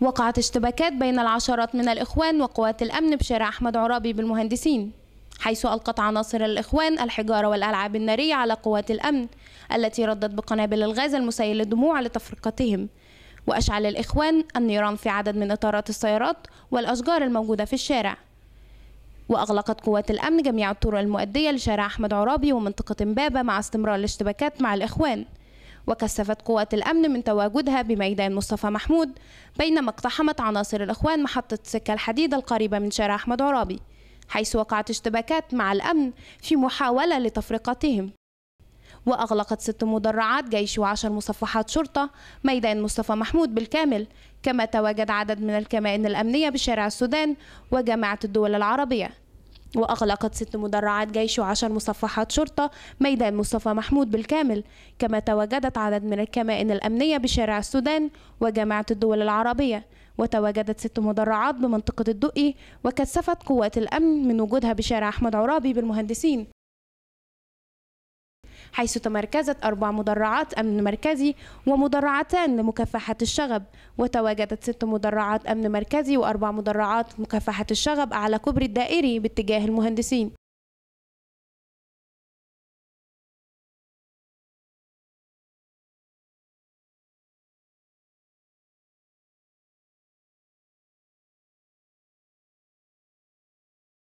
وقعت اشتباكات بين العشرات من الإخوان وقوات الأمن بشارع أحمد عرابي بالمهندسين حيث ألقت عناصر الإخوان الحجارة والألعاب النارية على قوات الأمن التي ردت بقنابل الغاز المسيل للدموع لتفرقتهم وأشعل الإخوان النيران في عدد من إطارات السيارات والأشجار الموجودة في الشارع وأغلقت قوات الأمن جميع الطرق المؤدية لشارع أحمد عرابي ومنطقة إمبابة مع استمرار الاشتباكات مع الإخوان وكثفت قوات الأمن من تواجدها بميدان مصطفى محمود بينما اقتحمت عناصر الإخوان محطة السكة الحديد القريبة من شارع أحمد عرابي حيث وقعت اشتباكات مع الأمن في محاولة لتفرقتهم وأغلقت ست مدرعات جيش وعشر مصفحات شرطة ميدان مصطفى محمود بالكامل كما تواجد عدد من الكمائن الأمنية بشارع السودان وجامعة الدول العربية وأغلقت ست مدرعات جيش وعشر مصفحات شرطة ميدان مصطفى محمود بالكامل كما تواجدت عدد من الكمائن الأمنية بشارع السودان وجامعة الدول العربية وتواجدت ست مدرعات بمنطقة الدقي وكثفت قوات الأمن من وجودها بشارع أحمد عرابي بالمهندسين حيث تمركزت أربع مدرعات أمن مركزي ومدرعتان لمكافحة الشغب وتواجدت ست مدرعات أمن مركزي وأربع مدرعات مكافحة الشغب على كوبري الدائري باتجاه المهندسين